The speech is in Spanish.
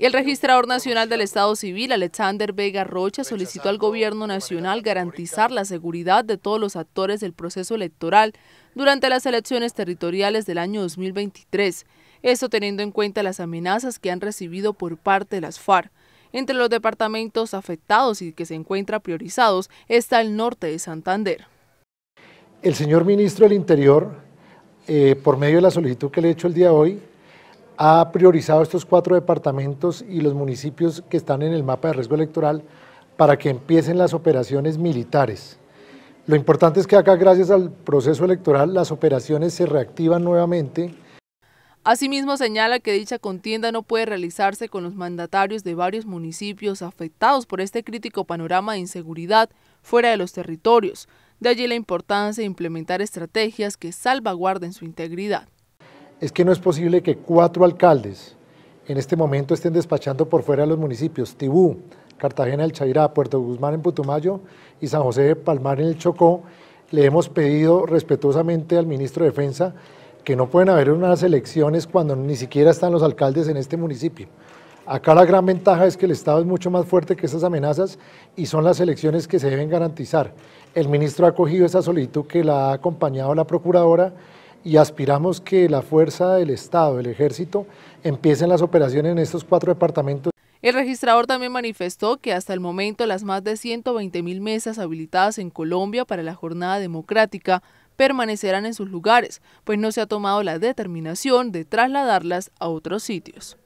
el registrador nacional del Estado Civil, Alexander Vega Rocha, solicitó al gobierno nacional garantizar la seguridad de todos los actores del proceso electoral durante las elecciones territoriales del año 2023, esto teniendo en cuenta las amenazas que han recibido por parte de las FARC. Entre los departamentos afectados y que se encuentran priorizados está el norte de Santander. El señor ministro del Interior, eh, por medio de la solicitud que le he hecho el día de hoy, ha priorizado estos cuatro departamentos y los municipios que están en el mapa de riesgo electoral para que empiecen las operaciones militares. Lo importante es que acá, gracias al proceso electoral, las operaciones se reactivan nuevamente. Asimismo, señala que dicha contienda no puede realizarse con los mandatarios de varios municipios afectados por este crítico panorama de inseguridad fuera de los territorios. De allí la importancia de implementar estrategias que salvaguarden su integridad es que no es posible que cuatro alcaldes en este momento estén despachando por fuera de los municipios, Tibú, Cartagena del Chairá, Puerto Guzmán en Putumayo y San José de Palmar en el Chocó, le hemos pedido respetuosamente al ministro de Defensa que no pueden haber unas elecciones cuando ni siquiera están los alcaldes en este municipio. Acá la gran ventaja es que el Estado es mucho más fuerte que esas amenazas y son las elecciones que se deben garantizar. El ministro ha acogido esa solicitud que la ha acompañado la Procuradora y aspiramos que la fuerza del Estado, el Ejército, empiecen las operaciones en estos cuatro departamentos. El registrador también manifestó que hasta el momento las más de 120 mil mesas habilitadas en Colombia para la jornada democrática permanecerán en sus lugares, pues no se ha tomado la determinación de trasladarlas a otros sitios.